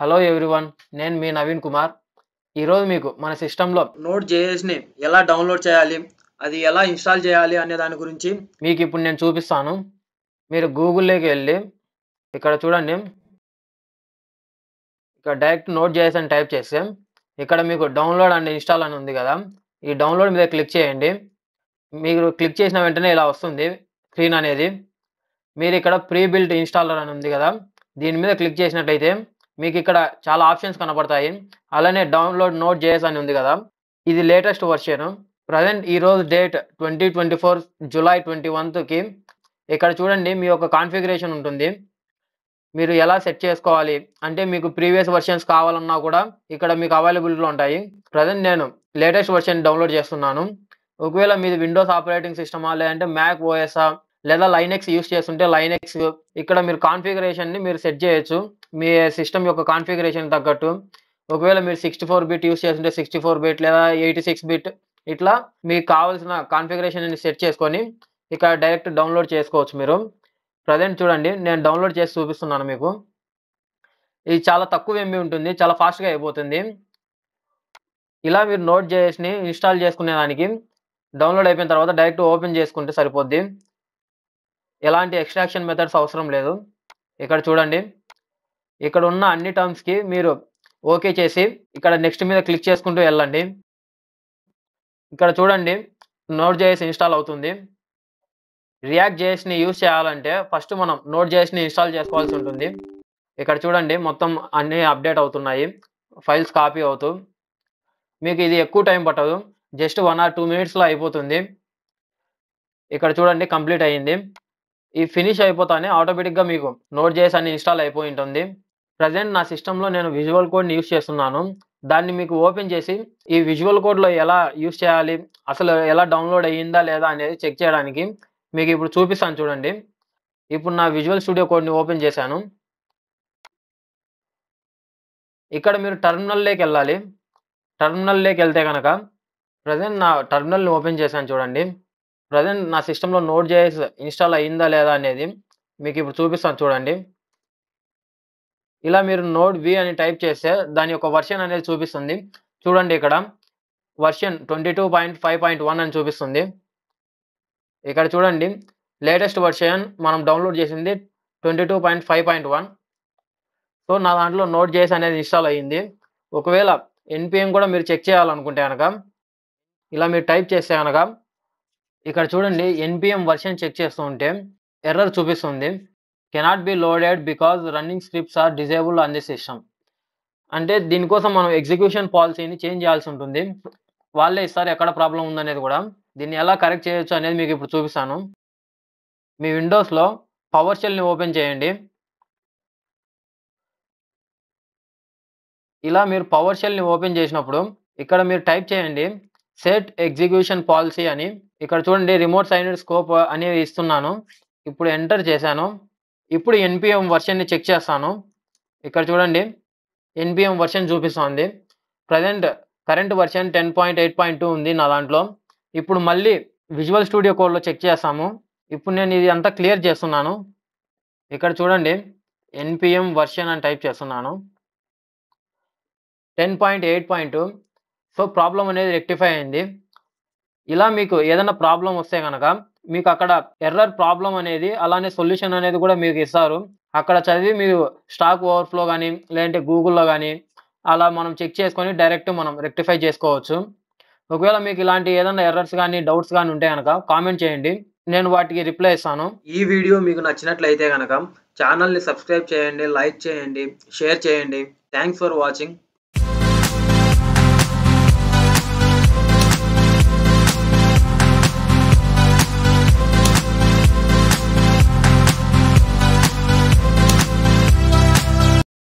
hello everyone నేను మీ నవీన్ కుమార్ ఈరోజు మీకు మన సిస్టంలో నోట్ జేఎస్ని ఎలా డౌన్లోడ్ చేయాలి అది ఎలా ఇన్స్టాల్ చేయాలి అనే దాని గురించి మీకు ఇప్పుడు నేను చూపిస్తాను మీరు గూగుల్లోకి వెళ్ళి ఇక్కడ చూడండి ఇక్కడ డైరెక్ట్ నోట్ జేఎస్ అని టైప్ చేస్తే ఇక్కడ మీకు డౌన్లోడ్ అండ్ ఇన్స్టాల్ అని ఉంది కదా ఈ డౌన్లోడ్ మీద క్లిక్ చేయండి మీరు క్లిక్ చేసిన వెంటనే ఇలా వస్తుంది స్క్రీన్ అనేది మీరు ఇక్కడ ప్రీ బిల్ట్ ఇన్స్టాలర్ అని ఉంది కదా దీని మీద క్లిక్ చేసినట్లయితే మీకు ఇక్కడ చాలా ఆప్షన్స్ కనబడతాయి అలానే డౌన్లోడ్ నోట్ జేఎస్ అని ఉంది కదా ఇది లేటెస్ట్ వర్షన్ ప్రజెంట్ ఈరోజు date twenty twenty four July twenty వన్త్కి ఇక్కడ చూడండి మీ యొక్క కాన్ఫిగరేషన్ ఉంటుంది మీరు ఎలా సెట్ చేసుకోవాలి అంటే మీకు ప్రీవియస్ వర్షన్స్ కావాలన్నా కూడా ఇక్కడ మీకు అవైలబిలిటీలో ఉంటాయి ప్రజెంట్ నేను లేటెస్ట్ వర్షన్ డౌన్లోడ్ చేస్తున్నాను ఒకవేళ మీది విండోస్ ఆపరేటింగ్ సిస్టమా లేదంటే మ్యాక్ ఓఎస్ఆ లేదా లైనెక్స్ యూస్ చేస్తుంటే లైనెక్స్ ఇక్కడ మీరు కాన్ఫిగరేషన్ని మీరు సెట్ చేయొచ్చు మీ సిస్టమ్ యొక్క కాన్ఫిగరేషన్ తగ్గట్టు ఒకవేళ మీరు సిక్స్టీ ఫోర్ బిట్ యూస్ చేస్తుంటే సిక్స్టీ ఫోర్ బిట్ లేదా ఎయిటీ సిక్స్ బిట్ ఇట్లా మీకు కావాల్సిన కాన్ఫిగరేషన్ సెట్ చేసుకొని ఇక్కడ డైరెక్ట్ డౌన్లోడ్ చేసుకోవచ్చు మీరు ప్రజెంట్ చూడండి నేను డౌన్లోడ్ చేసి చూపిస్తున్నాను మీకు ఇది చాలా తక్కువ ఎంబీ ఉంటుంది చాలా ఫాస్ట్గా అయిపోతుంది ఇలా మీరు నోట్ చేసి ఇన్స్టాల్ చేసుకునే దానికి డౌన్లోడ్ అయిపోయిన తర్వాత డైరెక్ట్ ఓపెన్ చేసుకుంటే సరిపోద్ది ఎలాంటి ఎక్స్ట్రాక్షన్ మెథడ్స్ అవసరం లేదు ఇక్కడ చూడండి ఇక్కడ ఉన్న అన్ని టర్మ్స్కి మీరు ఓకే చేసి ఇక్కడ నెక్స్ట్ మీద క్లిక్ చేసుకుంటూ వెళ్ళండి ఇక్కడ చూడండి నోట్ జేఎస్ ఇన్స్టాల్ అవుతుంది రియాక్ట్ జేఎస్ని యూజ్ చేయాలంటే ఫస్ట్ మనం నోట్ జేఎస్ని ఇన్స్టాల్ చేసుకోవాల్సి ఉంటుంది ఇక్కడ చూడండి మొత్తం అన్నీ అప్డేట్ అవుతున్నాయి ఫైల్స్ కాపీ అవుతూ మీకు ఇది ఎక్కువ టైం పట్టదు జస్ట్ వన్ ఆర్ టూ మినిట్స్లో అయిపోతుంది ఇక్కడ చూడండి కంప్లీట్ అయ్యింది ఈ ఫినిష్ అయిపోతానే ఆటోమేటిక్గా మీకు నోట్ చేసి అన్ని ఇన్స్టాల్ అయిపోయి ఉంటుంది ప్రజెంట్ నా సిస్టంలో నేను విజువల్ కోడ్ని యూస్ చేస్తున్నాను దాన్ని మీకు ఓపెన్ చేసి ఈ విజువల్ కోడ్లో ఎలా యూస్ చేయాలి అసలు ఎలా డౌన్లోడ్ అయ్యిందా లేదా అనేది చెక్ చేయడానికి మీకు ఇప్పుడు చూపిస్తాను చూడండి ఇప్పుడు నా విజువల్ స్టూడియో కోడ్ని ఓపెన్ చేశాను ఇక్కడ మీరు టర్మినల్లోకి వెళ్ళాలి టర్మినల్లోకి వెళ్తే కనుక ప్రజెంట్ నా టర్మినల్ని ఓపెన్ చేశాను చూడండి ప్రజెంట్ నా సిస్టంలో నోట్ చేసి ఇన్స్టాల్ అయిందా లేదా అనేది మీకు ఇప్పుడు చూపిస్తాను చూడండి ఇలా మీరు నోడ్ వి అని టైప్ చేస్తే దాని యొక్క వర్షన్ అనేది చూపిస్తుంది చూడండి ఇక్కడ వర్షన్ ట్వంటీ అని చూపిస్తుంది ఇక్కడ చూడండి లేటెస్ట్ వర్షన్ మనం డౌన్లోడ్ చేసింది ట్వంటీ సో నా దాంట్లో నోట్ చేసి అనేది ఇన్స్టాల్ అయ్యింది ఒకవేళ ఎన్పిఎం కూడా మీరు చెక్ చేయాలనుకుంటే కనుక ఇలా మీరు టైప్ చేస్తే కనుక ఇక్కడ చూడండి ఎన్పిఎం వర్షన్ చెక్ చేస్తూ ఉంటే ఎర్రర్ చూపిస్తుంది cannot be loaded because running scripts are disable on the system అంటే దీనికోసం మనం ఎగ్జిక్యూషన్ పాలసీని చేంజ్ చేయాల్సి ఉంటుంది వాళ్ళే ఇస్తారు ఎక్కడ ప్రాబ్లం ఉందనేది కూడా దీన్ని ఎలా కరెక్ట్ చేయొచ్చు అనేది మీకు ఇప్పుడు చూపిస్తాను మీ విండోస్లో పవర్ సెల్ని ఓపెన్ చేయండి ఇలా మీరు పవర్ సెల్ని ఓపెన్ చేసినప్పుడు ఇక్కడ మీరు టైప్ చేయండి సెట్ ఎగ్జిక్యూషన్ పాలసీ అని ఇక్కడ చూడండి రిమోట్ సైనడ్ స్కోప్ అనేది ఇస్తున్నాను ఇప్పుడు ఎంటర్ చేశాను ఇప్పుడు ఎన్పిఎం వర్షన్ని చెక్ చేస్తాను ఇక్కడ చూడండి ఎన్పిఎం వర్షన్ చూపిస్తుంది present current version ten point eight point two ఉంది నా దాంట్లో ఇప్పుడు మళ్ళీ విజువల్ స్టూడియో కోడ్లో చెక్ చేస్తాము ఇప్పుడు నేను ఇది అంతా క్లియర్ చేస్తున్నాను ఇక్కడ చూడండి ఎన్పిఎం వర్షన్ అని టైప్ చేస్తున్నాను ten point eight point so problem అనేది రెక్టిఫై అయింది ఇలా మీకు ఏదైనా ప్రాబ్లం వస్తే కనుక మీకు అక్కడ ఎర్రర్ ప్రాబ్లం అనేది అలానే సొల్యూషన్ అనేది కూడా మీకు ఇస్తారు అక్కడ చదివి మీరు స్టాక్ ఓవర్ఫ్లో కానీ లేదంటే గూగుల్లో కానీ అలా మనం చెక్ చేసుకొని డైరెక్ట్ మనం రెక్టిఫై చేసుకోవచ్చు ఒకవేళ మీకు ఇలాంటి ఏదైనా ఎర్రర్స్ కానీ డౌట్స్ కానీ ఉంటే కనుక కామెంట్ చేయండి నేను వాటికి రిప్లై ఇస్తాను ఈ వీడియో మీకు నచ్చినట్లయితే కనుక ఛానల్ని సబ్స్క్రైబ్ చేయండి లైక్ చేయండి షేర్ చేయండి థ్యాంక్స్ ఫర్ వాచింగ్